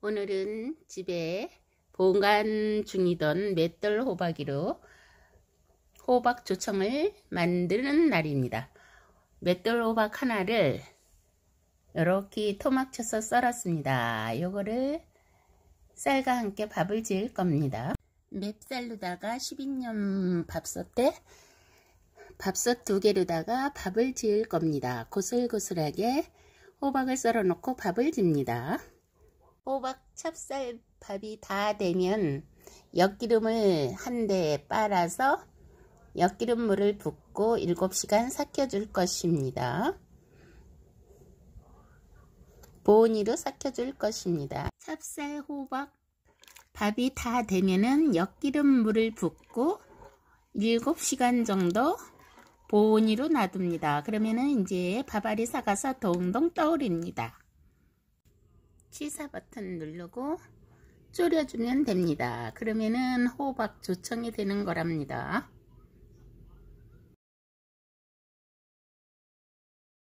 오늘은 집에 보관 중이던 맷돌 호박이로 호박 조청을 만드는 날입니다. 맷돌 호박 하나를 이렇게 토막 쳐서 썰었습니다. 요거를 쌀과 함께 밥을 지을 겁니다. 맵쌀로다가 1 2년 밥솥에 밥솥 두 개로다가 밥을 지을 겁니다. 고슬고슬하게 호박을 썰어 놓고 밥을 집니다. 호박 찹쌀밥이 다 되면 엿기름을 한 대에 빨아서 엿기름 물을 붓고 7시간 삭혀줄 것입니다. 보온이로 삭혀줄 것입니다. 찹쌀 호박 밥이 다되면 엿기름 물을 붓고 7시간 정도 보온이로 놔둡니다. 그러면 이제 밥알이 삭아서 동동 떠오릅니다. 취사 버튼 누르고 졸여주면 됩니다. 그러면은 호박 조청이 되는 거랍니다.